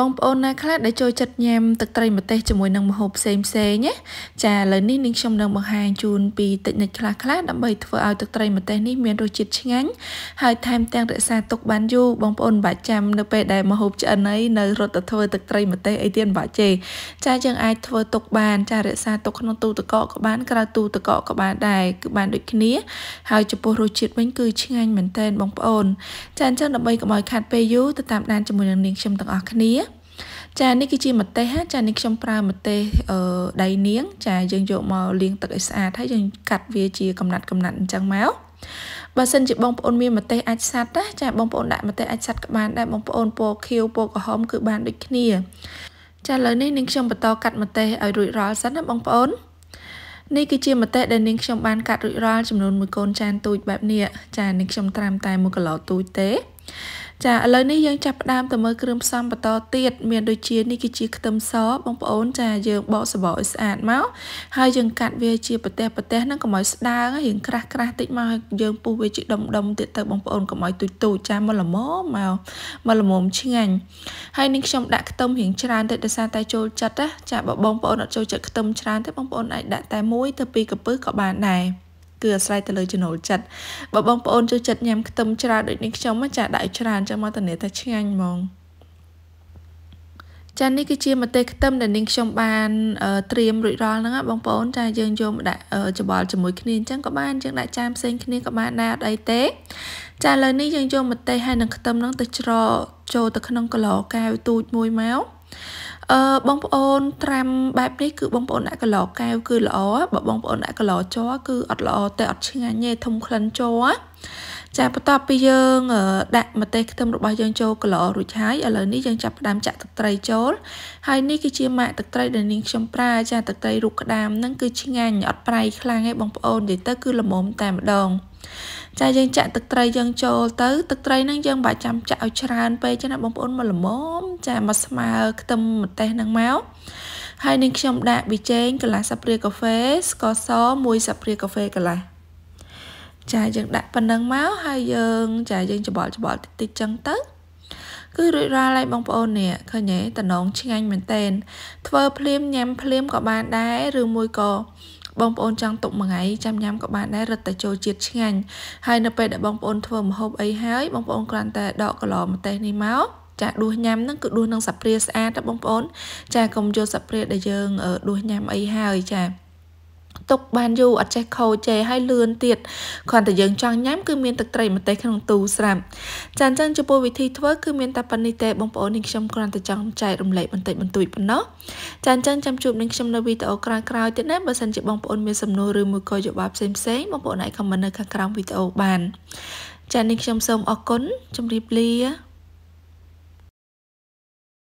បងប្អូនណាខ្លះដែលចូលចិត្តញ៉ាំទឹកត្រីម្ទេសជាមួយនឹងម្ហូបផ្សេងផ្សេងណាចាឥឡូវនេះនាងខ្ញុំនឹងបង្ហាញជូនពីតិចនិចខ្លះខ្លះដើម្បីធ្វើឲ្យទឹកត្រីម្ទេសនេះមានរសជាតិឆ្ងាញ់ហើយថែមទាំងរក្សាទុកបានយូរបងប្អូនបាច់ចាំនៅពេលដែលម្ហូបឆ្អិនអីនៅរត់ទៅធ្វើទឹកត្រីម្ទេសអីទៀតបាច់ទេចាយើងអាចធ្វើទុកបានចារក្សាទុកក្នុងទូទឹកកកក៏បានក្រៅទូទឹកកកក៏បានដែរគឺបានដូចគ្នាហើយចំពោះរសជាតិវិញគឺ ឆ្ងាញ់មែនទែនបងប្អូនចាអញ្ចឹងដើម្បីកុំឲ្យខាត់ពេលយូរទៅតាមដានជាមួយនឹងនាងខ្ញុំទាំងអស់គ្នាចានេះគឺជាម្ទេសណាចានេះខ្ញុំប្រើម្ទេសអឺដៃនាងចាយើងយកមកលាង ទឹកឲ្យស្អាតហើយយើងកាត់វាជាកំណាត់កំណាត់អញ្ចឹងមកបើសិនជាបងប្អូនមានម្ទេសអាចសាត់ណាចាបងប្អូនដាក់ម្ទេសអាចសាត់ក៏បានដែរបងប្អូនពណ៌ខៀវពណ៌ក្រហមគឺបានដូចគ្នាចាឥឡូវនេះនាងខ្ញុំបន្តកាត់ម្ទេសឲ្យរួចរាល់សិនណាបងប្អូននេះគឺជាម្ទេសដែលនាងខ្ញុំបានកាត់រួចរាល់ចំនួនមួយកូន ចានទូចបែបនេះចានាងខ្ញុំត្រាំតែ1គីឡូទូចទេចាឥឡូវនេះយើងចាប់ផ្ដើមទៅមើលគ្រឿងផ្សំបន្តទៀតមានដូចជានេះគឺជាខ្ទឹមសបងប្អូនចាយើងបកសបកឲ្យស្អាតមកហើយយើងកាត់វាជា ប្រទេសប្រទេសហ្នឹងកុំឲ្យស្ដើងរៀងក្រាស់ក្រាស់តិចមកយើងពុះវាជាដុំដុំទៀតទៅបងប្អូនកុំឲ្យទូចទូចចាមកល្មមមកមកល្មមឆ្ងាញ់ហើយនេះខ្ញុំដាក់ខ្ទឹមរៀងច្រើនតិចដោយសារតែចូលចិត្តណាចាបើបងប្អូនអត់ចូលចិត្តខ្ទឹមច្រើនទេបងប្អូនអាចដាក់តែ1ទៅ2កំពឹសក៏បានដែរគឺអាស្រ័យទៅលើចំណូលចិត្តបើបងប្អូនចូលចិត្តញ៉ាំខ្ទឹមច្រើនដូចនេះខ្ញុំចាដាក់ច្រើនចាំមកតាថាឆ្ងាញ់ហ្មងចានេះគឺជាម្ទេសខ្ទឹមដែលនាងខ្ញុំបាន ត្រៀមរួចរាល់ហ្នឹងបងប្អូនចាយើងយកមកដាក់ច្បល់ជាមួយគ្នាអញ្ចឹងក៏បានយើងដាក់ចានផ្សេងគ្នាក៏បានដែរអត់អីទេ ចាឥឡូវនេះយើងយកម្ទេសហើយនឹងខ្ទឹមហ្នឹងទៅច្រកចូលទៅក្នុងកឡោកែវទូចមួយមកអឺបងប្អូនត្រាំបែបនេះគឺបងប្អូនដាក់កន្លកែវគឺល្អបើបងប្អូនដាក់កន្លជ័រគឺអត់ល្អតែអត់ឆ្ងាញ់ទេធំក្លិនជ័រចាបន្ទាប់ពីយើង ដាក់ម្ទេសខ្ទឹមរបស់យើងចូលកន្លរួចហើយឥឡូវនេះយើងចាប់ផ្ដើមចាក់ទឹកត្រីចូលហើយនេះគឺជាម៉ាកទឹកត្រីដែលនាងខ្ញុំប្រើចាទឹកត្រីរូបក្តាមហ្នឹងគឺឆ្ងាញ់អត់ប្រៃខ្លាំងទេបងប្អូននិយាយទៅគឺល្មមតែម្ដងចាយើង ចាក់ទឹកត្រីយើងចូលទៅទឹកត្រីហ្នឹងយើងបាច់ចាំចាក់ឲ្យច្រើនពេកណាបងប្អូនមកល្មមចាមកស្មើខ្ទឹមម្ទេសហ្នឹងមកហើយនឹងខ្ញុំដាក់ប៊ីចេងកន្លះស្លាបព្រាកាហ្វេស្ករស1ស្លាបព្រាកាហ្វេកន្លះចាយើងដាក់ប៉ុណ្ណឹងមកហើយយើងចាយើងច្បល់ច្បល់តិចតិចចឹងទៅគឺរួចរាល់ហើយបងប្អូននេះឃើញទេតំណងឆ្ងាញ់មែនតែនធ្វើភ្លាមញ៉ាំភ្លាមក៏បានដែរឬមួយក៏បងប្អូនចង់ទុកមួយថ្ងៃចាំញ៉ាំក៏បានដែររឹតតែចូលជាតិឆ្ងាញ់ហើយនៅពេលដែលបងប្អូនធ្វើម្ហូបអីហើយបងប្អូនគ្រាន់តែដកកន្លម្ទេសនេះមកចាដួសញ៉ាំហ្នឹងគឺដួសនឹងសាព្រាស្អាតទៅបងប្អូន ចាកុំយកសាព្រាដែលយើង ដួសញ៉ាំអីហើយចាទុកបានយូរអត់ចេះខូចទេហើយលឿនទៀតគ្រាន់តែយើងចង់ញ៉ាំគឺមានទឹកត្រីម្ទេសក្នុងទូស្រាប់ចាអញ្ចឹងចំពោះវិធីធ្វើគឺមានតែប៉ុណ្្នេះទេបងប្អូននេះខ្ញុំគ្រាន់តែចង់ចែករំលែកបន្តិចបន្តួចប៉ុណ្ណោះចាអញ្ចឹងចាំជួបនឹងខ្ញុំនៅវីដេអូក្រោយៗទៀតណាបើសិនជាបងប្អូនមានសំណួរឬមួយក៏យោបល់ផ្សេងៗបងប្អូនអាចខមមិននៅខាងក្រោមវីដេអូបានចានេះខ្ញុំសូមអរគុណជម្រាបលា